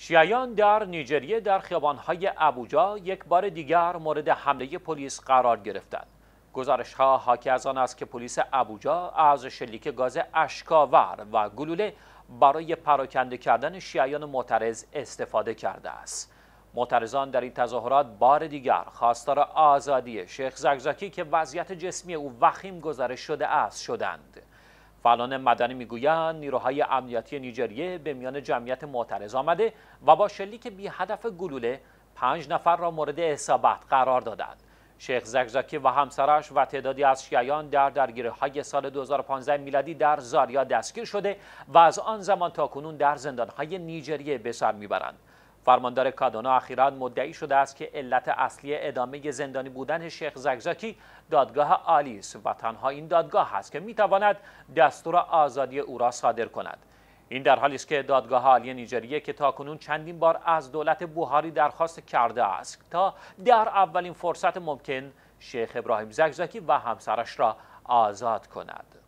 شیعیان در نیجریه در خیابانهای ابوجا یک بار دیگر مورد حمله پلیس قرار گرفتند. گزارش ها حاکی از آن است که پلیس ابوجا از شلیک گاز اشکاور و گلوله برای پراکنده کردن شیعیان معترض استفاده کرده است. معترضان در این تظاهرات بار دیگر خواستار آزادی شیخ زگزاکی که وضعیت جسمی او وخیم گزارش شده است شدند. فعالان مدنی میگویند نیروهای امنیتی نیجریه به میان جمعیت معترض آمده و با شلیک بی هدف گلوله پنج نفر را مورد حسابت قرار دادند شیخ زگزاکی و همسرش و تعدادی از شیعیان در درگیری های سال 2015 میلادی در زاریا دستگیر شده و از آن زمان تا کنون در زندان های نیجریه به سر میبرند فرماندار کادونا اخیرا مدعی شده است که علت اصلی ادامه زندانی بودن شیخ زگزاکی دادگاه عالی است و تنها این دادگاه است که میتواند دستور آزادی او را صادر کند این در حالی است که دادگاه عالی نیجریه که تاکنون چندین بار از دولت بوهاری درخواست کرده است تا در اولین فرصت ممکن شیخ ابراهیم زگزاکی و همسرش را آزاد کند